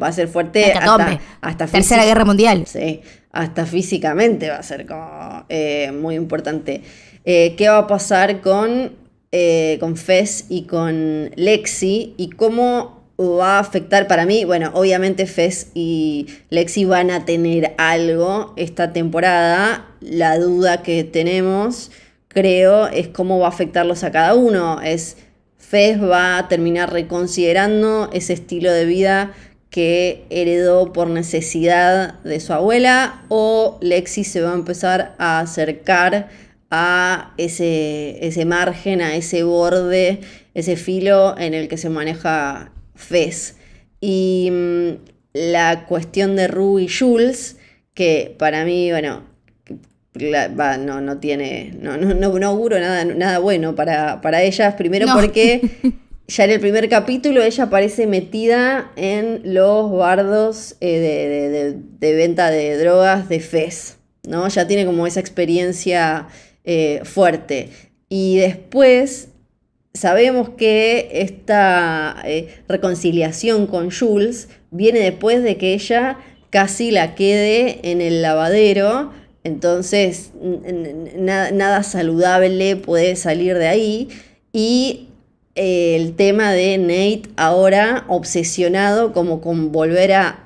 A: va a ser fuerte hasta, hasta, Tercera Guerra Mundial. Sí, hasta físicamente va a ser como eh, muy importante. Eh, ¿Qué va a pasar con eh, con Fez y con Lexi y cómo va a afectar para mí. Bueno, obviamente Fez y Lexi van a tener algo esta temporada. La duda que tenemos, creo, es cómo va a afectarlos a cada uno. Es Fez va a terminar reconsiderando ese estilo de vida que heredó por necesidad de su abuela o Lexi se va a empezar a acercar a ese, ese margen, a ese borde, ese filo en el que se maneja Fez. Y mm, la cuestión de Ruby Jules, que para mí, bueno, no, tiene, no, auguro nada, nada bueno para, para ellas, primero porque ya en el primer capítulo ella aparece metida en los bardos eh, de, venta de drogas de Fez, ¿no? Ya tiene como esa experiencia eh, fuerte. Y después sabemos que esta eh, reconciliación con Jules viene después de que ella casi la quede en el lavadero. Entonces, nada, nada saludable puede salir de ahí. Y eh, el tema de Nate ahora obsesionado como con volver a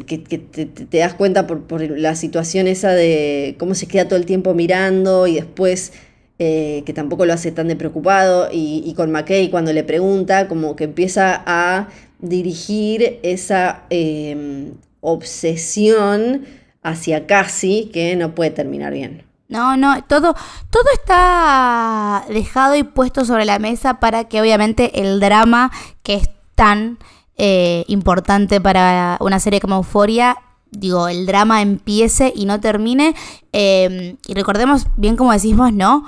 A: que, te, das cuenta por, la situación esa de cómo se queda todo el tiempo mirando y después eh, que tampoco lo hace tan de preocupado y, con McKay cuando le pregunta como que empieza a dirigir esa em, obsesión hacia Cassie que no puede terminar bien.
B: No, no, todo, todo está dejado y puesto sobre la mesa para que obviamente el drama que es tan eh, importante para una serie como Euforia digo, el drama empiece y no termine. Em, y recordemos bien como decimos, ¿no?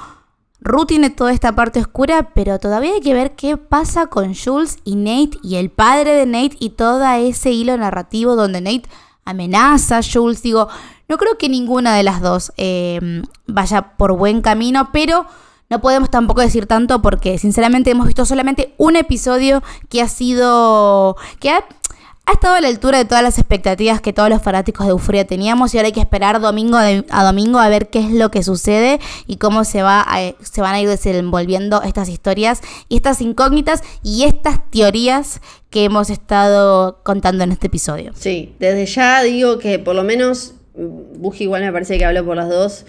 B: Ruth tiene toda esta parte oscura, pero todavía hay que ver qué pasa con Jules y Nate y el padre de Nate y todo ese hilo narrativo donde Nate amenaza a Jules. Digo, no creo que ninguna de las dos em, vaya por buen camino, pero no podemos tampoco decir tanto porque sinceramente hemos visto solamente un episodio que ha sido... que ha, estado a la altura de todas las expectativas que todos los fanáticos de Euphoria teníamos y ahora hay que esperar domingo a domingo a ver qué es lo que sucede y cómo se, va se van a ir desenvolviendo estas historias y estas incógnitas y estas teorías que hemos estado contando en este episodio.
A: Sí, desde ya digo que por lo menos mm, Buji igual me parece que habló por las dos.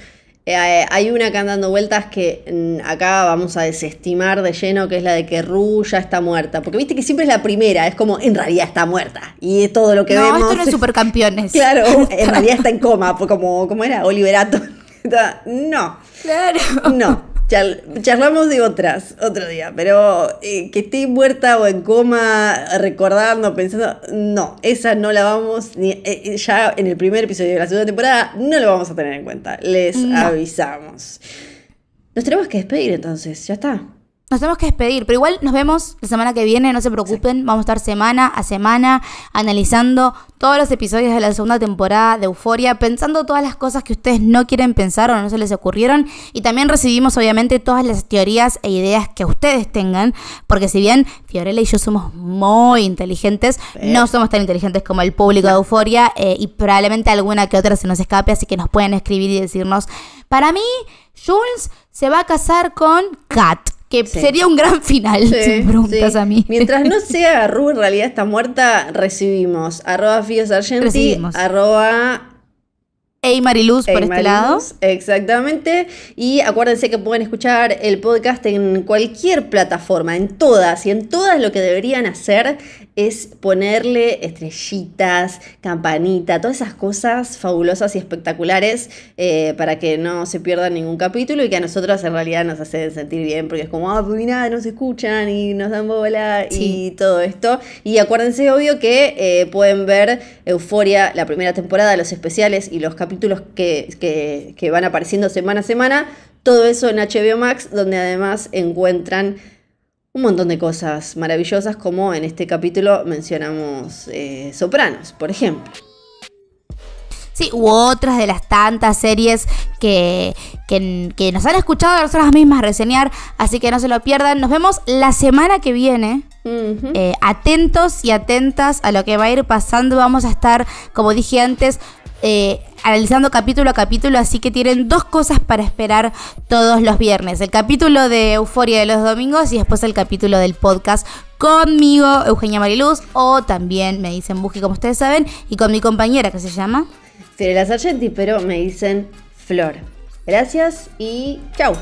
A: Eh, eh, hay una que andando vueltas que mm, acá vamos a desestimar de lleno, que es la de que Ru ya está muerta. Porque viste que siempre es la primera, es como en realidad está muerta. Y es todo lo que no, Esto no es
B: supercampeones. Claro, en realidad
A: está en coma, como, como era, Oliverato No. Claro. No charlamos de otras otro día, pero eh, que esté muerta o en coma, recordando, pensando, no, esa no la vamos, ni, eh, eh, ya en el primer episodio de la segunda temporada no lo vamos a tener en cuenta, les avisamos. Nos tenemos que despedir entonces, ya
B: está. Nos tenemos que despedir, pero igual nos vemos la semana que viene, no se preocupen, vamos a estar semana a semana analizando todos los episodios de la segunda temporada de Euforia, pensando todas las cosas que ustedes no quieren pensar o no se les ocurrieron y también recibimos obviamente todas las teorías e ideas que ustedes tengan, porque si bien Fiorella y yo somos muy inteligentes, no somos tan inteligentes como el público de Euforia eh, y probablemente alguna que otra se nos escape, así que nos pueden escribir y decirnos, para mí Jules se va a casar con Kat. Que sería un gran final, sí, a mí. Mientras no
A: sea Ru en realidad está muerta, recibimos arroba Fios arroba... por este lado. Exactamente. Y acuérdense que pueden escuchar el podcast en cualquier plataforma, en todas. Y en todas lo que deberían hacer es ponerle estrellitas, campanita, todas esas cosas fabulosas y espectaculares eh, para que no se pierda ningún capítulo y que a nosotros en realidad nos hacen sentir bien porque es como, ah, pues nos escuchan y nos dan bola y todo esto. Y acuérdense, obvio, que eh, pueden ver Euforia, la primera temporada, los especiales y los capítulos que, que van apareciendo semana a semana. Todo eso en HBO Max, donde además encuentran un montón de cosas maravillosas, como en este capítulo mencionamos eh, Sopranos, por ejemplo.
B: Sí, u otras de las tantas series que, que, nos han escuchado a nosotras mismas reseñar, así que no se lo pierdan. Nos vemos la semana que viene.
A: Eh,
B: atentos y atentas a lo que va a ir pasando. Vamos a estar, como dije antes, eh, analizando capítulo a capítulo, así que tienen dos cosas para esperar todos los viernes. El capítulo de Euforia de los domingos y después el capítulo del podcast conmigo, Eugenia Mariluz, o también me dicen Buki, como ustedes saben, y con mi compañera que se llama. Fiorella Sargenti, pero me dicen Flor. Gracias y chao.